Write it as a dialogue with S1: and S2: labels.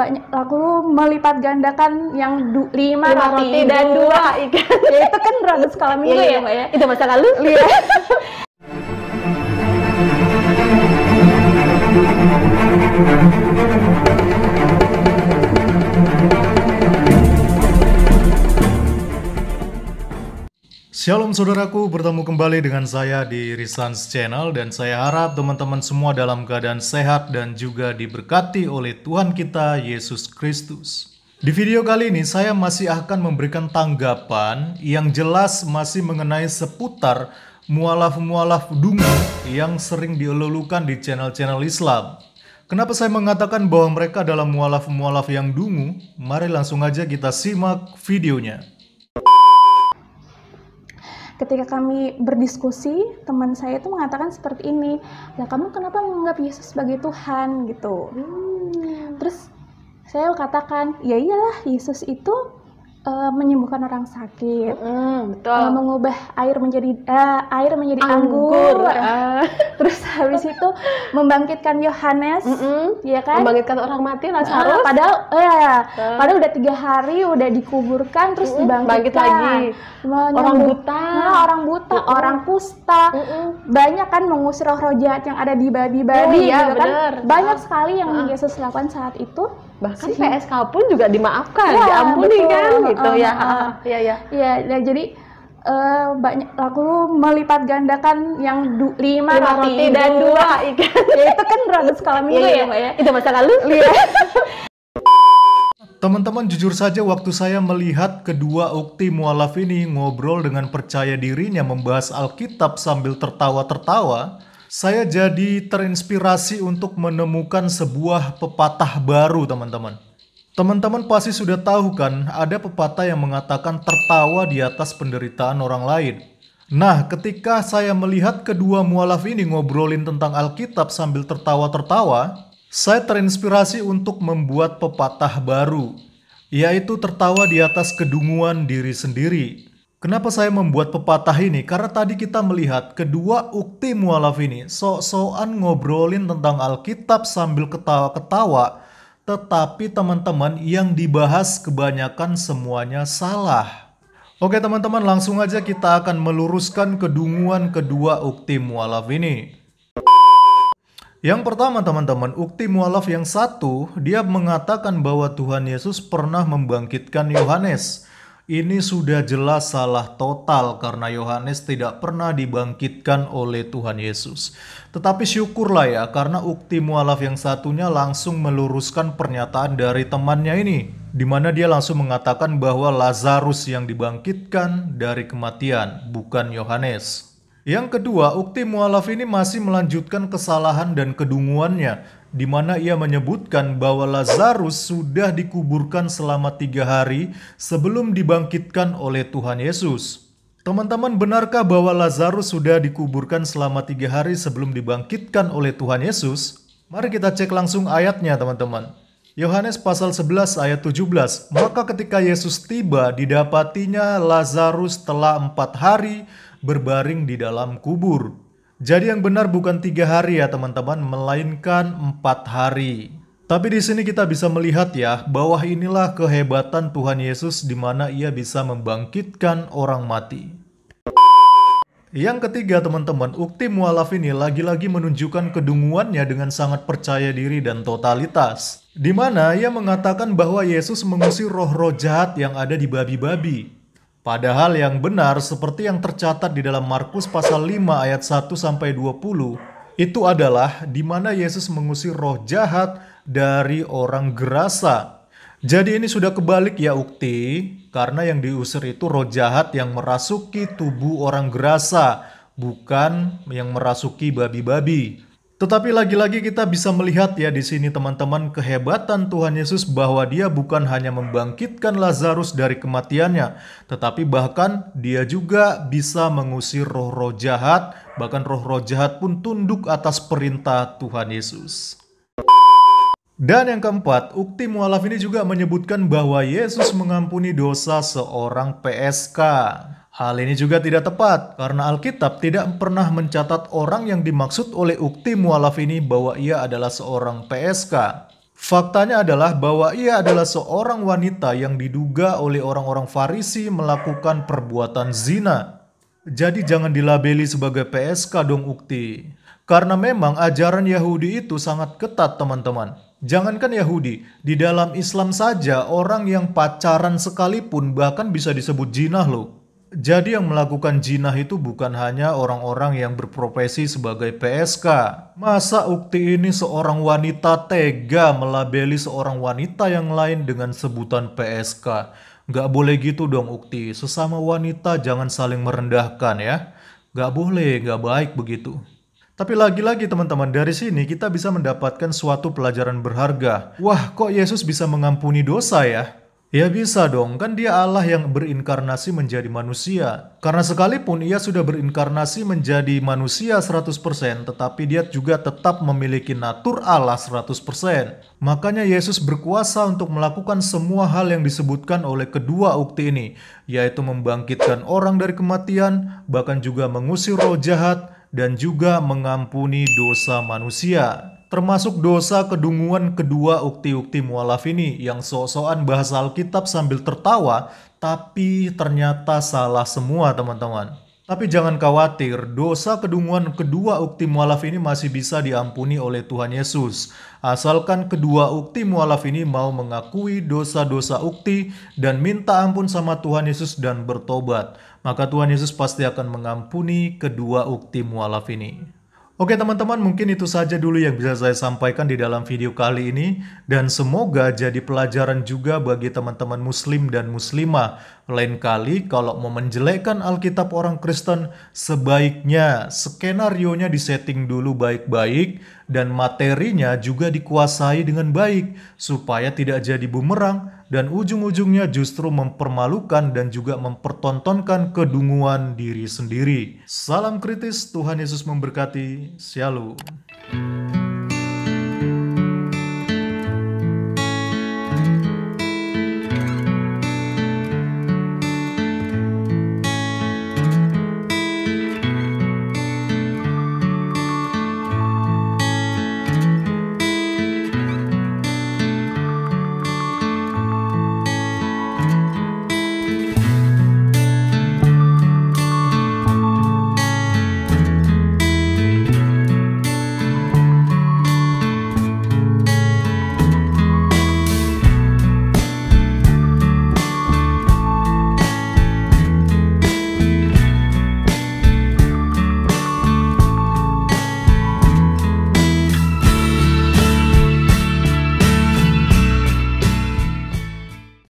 S1: banyak aku melipat gandakan yang du, lima, lima roti, roti dan dua, dua ikan. ya itu kan berangkat sekolah minggu iya, ya, ya, ya, Mbak ya. Itu masa lalu. Iya. Thank
S2: Shalom saudaraku, bertemu kembali dengan saya di Resans Channel dan saya harap teman-teman semua dalam keadaan sehat dan juga diberkati oleh Tuhan kita Yesus Kristus. Di video kali ini saya masih akan memberikan tanggapan yang jelas masih mengenai seputar mualaf-mualaf dungu yang sering dielulukan di channel-channel Islam. Kenapa saya mengatakan bahwa mereka dalam mualaf-mualaf yang dungu? Mari langsung aja kita simak videonya
S1: ketika kami berdiskusi teman saya itu mengatakan seperti ini lah kamu kenapa menganggap Yesus sebagai Tuhan gitu hmm. terus saya katakan ya iyalah Yesus itu uh, menyembuhkan orang sakit, mm, betul. Uh, mengubah air menjadi uh, air menjadi anggur, anggur. Uh. terus habis itu membangkitkan Yohanes, mm -mm. ya kan? Membangkitkan orang mati ah, Lazarus. Uh, padahal, uh, uh. padahal udah tiga hari udah dikuburkan terus mm -mm, dibangkitkan. Bangkit lagi. Orang buta, nah, orang buta, mm -mm. orang pusta, mm -mm. banyak kan mengusir roh-roh jahat yang ada di babi-babi, oh, iya, ya, kan? Banyak sekali yang uh. Yesus lakukan saat itu bahkan Sih. PSK pun juga dimaafkan, ya, diampuni betul. kan gitu uh, ya. uh, iya. Iya, ya, jadi uh, banyak aku melipat gandakan yang du, lima, lima roti, roti dan dua ikan. Iya ya itu kan ratus sekolah minggu iya, ya, ya, ya. Itu masa lalu. Iya.
S2: Teman-teman jujur saja waktu saya melihat kedua ukti mualaf ini ngobrol dengan percaya dirinya membahas Alkitab sambil tertawa-tertawa, saya jadi terinspirasi untuk menemukan sebuah pepatah baru, teman-teman. Teman-teman pasti sudah tahu kan, ada pepatah yang mengatakan tertawa di atas penderitaan orang lain. Nah, ketika saya melihat kedua mualaf ini ngobrolin tentang Alkitab sambil tertawa-tertawa, saya terinspirasi untuk membuat pepatah baru, yaitu tertawa di atas kedunguan diri sendiri. Kenapa saya membuat pepatah ini? Karena tadi kita melihat kedua ukti mualaf ini sok-sokan ngobrolin tentang Alkitab sambil ketawa-ketawa, tetapi teman-teman yang dibahas kebanyakan semuanya salah. Oke teman-teman, langsung aja kita akan meluruskan kedunguan kedua ukti mualaf ini. Yang pertama teman-teman, ukti mualaf yang satu, dia mengatakan bahwa Tuhan Yesus pernah membangkitkan Yohanes. Ini sudah jelas salah total karena Yohanes tidak pernah dibangkitkan oleh Tuhan Yesus. Tetapi syukurlah ya karena ukti mualaf yang satunya langsung meluruskan pernyataan dari temannya ini. Di mana dia langsung mengatakan bahwa Lazarus yang dibangkitkan dari kematian bukan Yohanes. Yang kedua, ukti mualaf ini masih melanjutkan kesalahan dan kedunguannya di mana ia menyebutkan bahwa Lazarus sudah dikuburkan selama tiga hari sebelum dibangkitkan oleh Tuhan Yesus. Teman-teman, benarkah bahwa Lazarus sudah dikuburkan selama tiga hari sebelum dibangkitkan oleh Tuhan Yesus? Mari kita cek langsung ayatnya, teman-teman. Yohanes pasal 11 ayat 17, Maka ketika Yesus tiba, didapatinya Lazarus telah empat hari berbaring di dalam kubur. Jadi yang benar bukan tiga hari ya teman-teman, melainkan empat hari. Tapi di sini kita bisa melihat ya, bahwa inilah kehebatan Tuhan Yesus di mana ia bisa membangkitkan orang mati. Yang ketiga teman-teman, ukti mualaf ini lagi-lagi menunjukkan kedunguannya dengan sangat percaya diri dan totalitas. Di mana ia mengatakan bahwa Yesus mengusir roh-roh jahat yang ada di babi-babi. Padahal yang benar seperti yang tercatat di dalam Markus pasal 5 ayat 1 sampai 20 itu adalah di mana Yesus mengusir roh jahat dari orang gerasa. Jadi ini sudah kebalik ya Ukti, karena yang diusir itu roh jahat yang merasuki tubuh orang gerasa, bukan yang merasuki babi-babi. Tetapi lagi-lagi kita bisa melihat ya di sini teman-teman kehebatan Tuhan Yesus bahwa dia bukan hanya membangkitkan Lazarus dari kematiannya, tetapi bahkan dia juga bisa mengusir roh-roh jahat, bahkan roh-roh jahat pun tunduk atas perintah Tuhan Yesus. Dan yang keempat, ukti mualaf ini juga menyebutkan bahwa Yesus mengampuni dosa seorang PSK. Hal ini juga tidak tepat karena Alkitab tidak pernah mencatat orang yang dimaksud oleh ukti mualaf ini bahwa ia adalah seorang PSK. Faktanya adalah bahwa ia adalah seorang wanita yang diduga oleh orang-orang Farisi melakukan perbuatan zina. Jadi jangan dilabeli sebagai PSK dong ukti. Karena memang ajaran Yahudi itu sangat ketat teman-teman. Jangankan Yahudi, di dalam Islam saja orang yang pacaran sekalipun bahkan bisa disebut jinah loh jadi yang melakukan jinah itu bukan hanya orang-orang yang berprofesi sebagai PSK. Masa Ukti ini seorang wanita tega melabeli seorang wanita yang lain dengan sebutan PSK? Gak boleh gitu dong Ukti, sesama wanita jangan saling merendahkan ya. Gak boleh, gak baik begitu. Tapi lagi-lagi teman-teman, dari sini kita bisa mendapatkan suatu pelajaran berharga. Wah, kok Yesus bisa mengampuni dosa ya? Ya bisa dong, kan dia Allah yang berinkarnasi menjadi manusia. Karena sekalipun ia sudah berinkarnasi menjadi manusia 100%, tetapi dia juga tetap memiliki natur Allah 100%. Makanya Yesus berkuasa untuk melakukan semua hal yang disebutkan oleh kedua ukti ini, yaitu membangkitkan orang dari kematian, bahkan juga mengusir roh jahat, dan juga mengampuni dosa manusia. Termasuk dosa kedunguan kedua ukti-ukti mualaf ini yang sok-sokan bahas Alkitab sambil tertawa, tapi ternyata salah semua teman-teman. Tapi jangan khawatir, dosa kedunguan kedua ukti mualaf ini masih bisa diampuni oleh Tuhan Yesus. Asalkan kedua ukti mualaf ini mau mengakui dosa-dosa ukti dan minta ampun sama Tuhan Yesus dan bertobat. Maka Tuhan Yesus pasti akan mengampuni kedua ukti mualaf ini. Oke teman-teman, mungkin itu saja dulu yang bisa saya sampaikan di dalam video kali ini dan semoga jadi pelajaran juga bagi teman-teman muslim dan muslimah. Lain kali kalau mau menjelekkan Alkitab orang Kristen, sebaiknya skenario-nya disetting dulu baik-baik dan materinya juga dikuasai dengan baik supaya tidak jadi bumerang dan ujung-ujungnya justru mempermalukan dan juga mempertontonkan kedunguan diri sendiri. Salam kritis, Tuhan Yesus memberkati. Shalom.